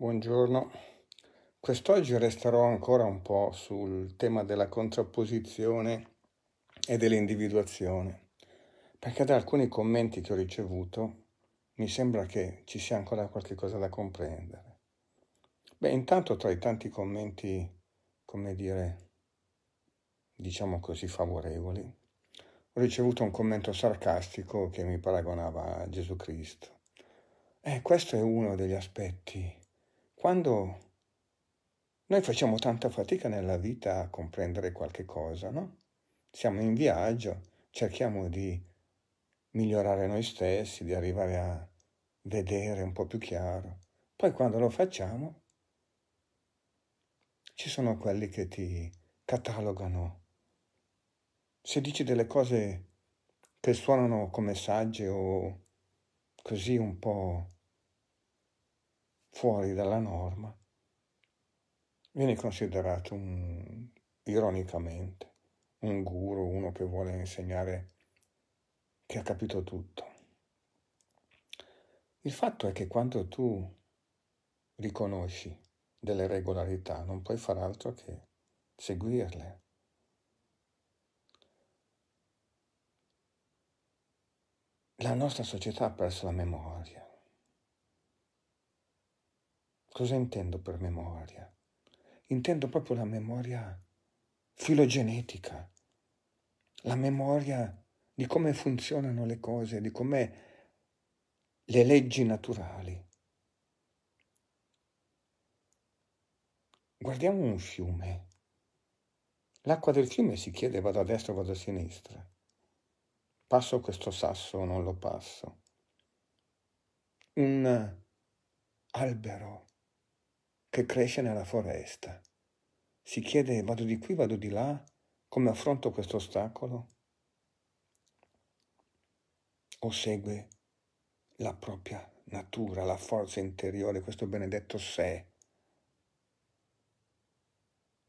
Buongiorno. Quest'oggi resterò ancora un po' sul tema della contrapposizione e dell'individuazione, perché da alcuni commenti che ho ricevuto mi sembra che ci sia ancora qualche cosa da comprendere. Beh, intanto tra i tanti commenti, come dire, diciamo così, favorevoli, ho ricevuto un commento sarcastico che mi paragonava a Gesù Cristo. E eh, questo è uno degli aspetti quando noi facciamo tanta fatica nella vita a comprendere qualche cosa, no? Siamo in viaggio, cerchiamo di migliorare noi stessi, di arrivare a vedere un po' più chiaro. Poi quando lo facciamo, ci sono quelli che ti catalogano. Se dici delle cose che suonano come sagge o così un po' fuori dalla norma, viene considerato un, ironicamente un guru, uno che vuole insegnare che ha capito tutto. Il fatto è che quando tu riconosci delle regolarità non puoi far altro che seguirle. La nostra società ha perso la memoria. Cosa intendo per memoria? Intendo proprio la memoria filogenetica, la memoria di come funzionano le cose, di come le leggi naturali. Guardiamo un fiume. L'acqua del fiume si chiede vado a destra o vado a sinistra. Passo questo sasso o non lo passo. Un albero che cresce nella foresta. Si chiede vado di qui, vado di là, come affronto questo ostacolo? O segue la propria natura, la forza interiore, questo benedetto sé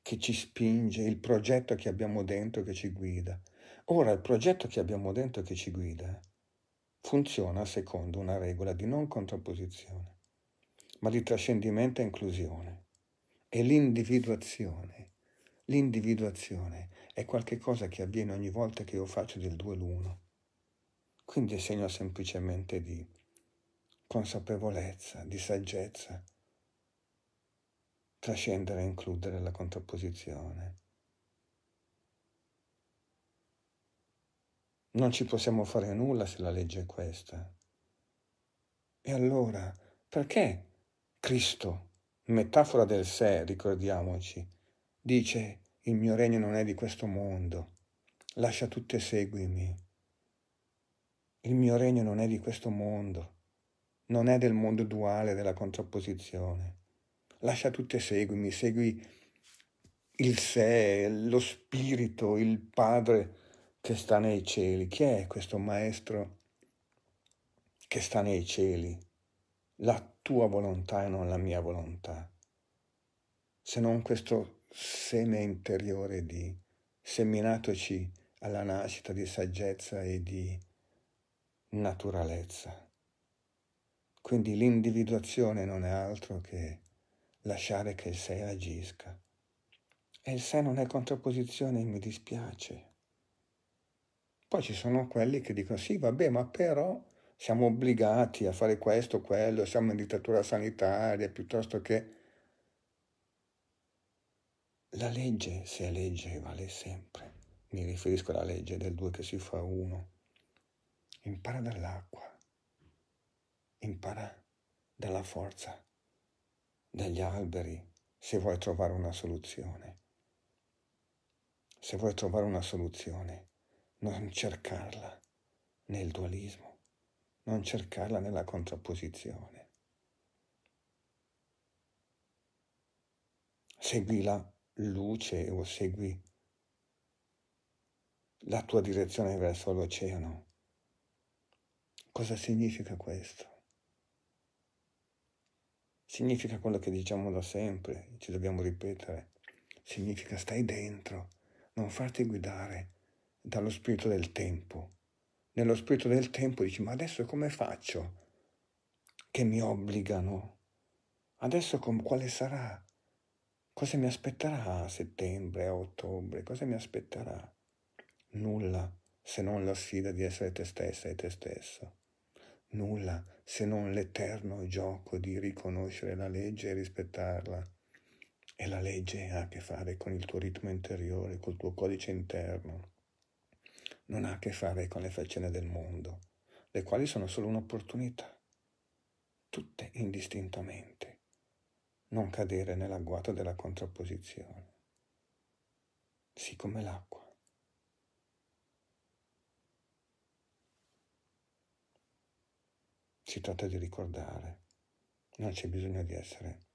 che ci spinge, il progetto che abbiamo dentro che ci guida. Ora, il progetto che abbiamo dentro che ci guida funziona secondo una regola di non contrapposizione ma di trascendimento e inclusione. E l'individuazione, l'individuazione è qualcosa che avviene ogni volta che io faccio del 2 l'uno. Quindi è segno semplicemente di consapevolezza, di saggezza, trascendere e includere la contrapposizione. Non ci possiamo fare nulla se la legge è questa. E allora, perché Cristo, metafora del sé, ricordiamoci, dice il mio regno non è di questo mondo, lascia tutte seguimi. Il mio regno non è di questo mondo, non è del mondo duale della contrapposizione. Lascia tutte seguimi, segui il sé, lo spirito, il Padre che sta nei cieli. Chi è questo Maestro che sta nei cieli? Là tua volontà e non la mia volontà, se non questo seme interiore di seminatoci alla nascita di saggezza e di naturalezza. Quindi l'individuazione non è altro che lasciare che il sé agisca. E il sé non è contrapposizione, mi dispiace. Poi ci sono quelli che dicono sì, vabbè, ma però siamo obbligati a fare questo, quello, siamo in dittatura sanitaria, piuttosto che... La legge, se è legge, vale sempre. Mi riferisco alla legge del due che si fa uno. Impara dall'acqua, impara dalla forza, dagli alberi, se vuoi trovare una soluzione. Se vuoi trovare una soluzione, non cercarla nel dualismo non cercarla nella contrapposizione. Segui la luce o segui la tua direzione verso l'oceano. Cosa significa questo? Significa quello che diciamo da sempre, ci dobbiamo ripetere. Significa stai dentro, non farti guidare dallo spirito del tempo nello spirito del tempo dici ma adesso come faccio che mi obbligano? Adesso com- quale sarà? Cosa mi aspetterà a settembre, a ottobre? Cosa mi aspetterà? Nulla se non la sfida di essere te stessa e te stesso. Nulla se non l'eterno gioco di riconoscere la legge e rispettarla. E la legge ha a che fare con il tuo ritmo interiore, col tuo codice interno non ha a che fare con le faccende del mondo, le quali sono solo un'opportunità, tutte indistintamente. Non cadere nell'agguato della contrapposizione. Sì come l'acqua. Si tratta di ricordare, non c'è bisogno di essere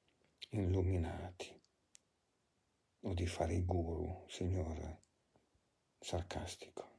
illuminati o di fare i guru, signore, sarcastico.